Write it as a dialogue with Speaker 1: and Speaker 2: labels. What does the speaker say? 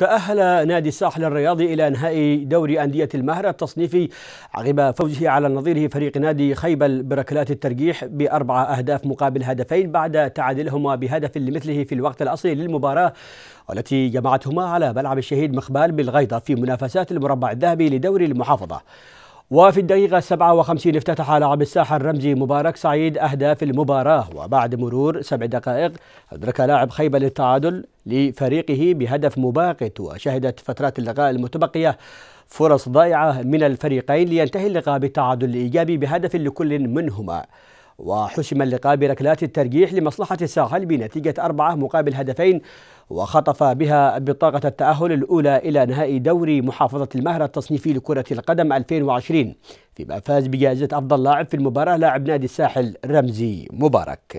Speaker 1: تأهل نادي الساحل الرياضي إلى إنهاء دوري أندية المهرة التصنيفي عقب فوزه على نظيره فريق نادي خيبل بركلات الترجيح بأربعة أهداف مقابل هدفين بعد تعادلهما بهدف لمثله في الوقت الأصلي للمباراة والتي جمعتهما على ملعب الشهيد مخبال بالغيضة في منافسات المربع الذهبي لدوري المحافظة وفي الدقيقة 57 افتتح لاعب الساحل رمزي مبارك سعيد أهداف المباراة وبعد مرور سبع دقائق أدرك لاعب خيبة للتعادل لفريقه بهدف مباغت وشهدت فترات اللقاء المتبقية فرص ضائعة من الفريقين لينتهي اللقاء بتعادل إيجابي بهدف لكل منهما وحسم اللقاء بركلات الترجيح لمصلحة الساحل بنتيجة أربعة مقابل هدفين وخطف بها بطاقة التأهل الأولى إلى نهائي دوري محافظة المهرة التصنيفي لكرة القدم 2020 فيما فاز بجائزة أفضل لاعب في المباراة لاعب نادي الساحل رمزي مبارك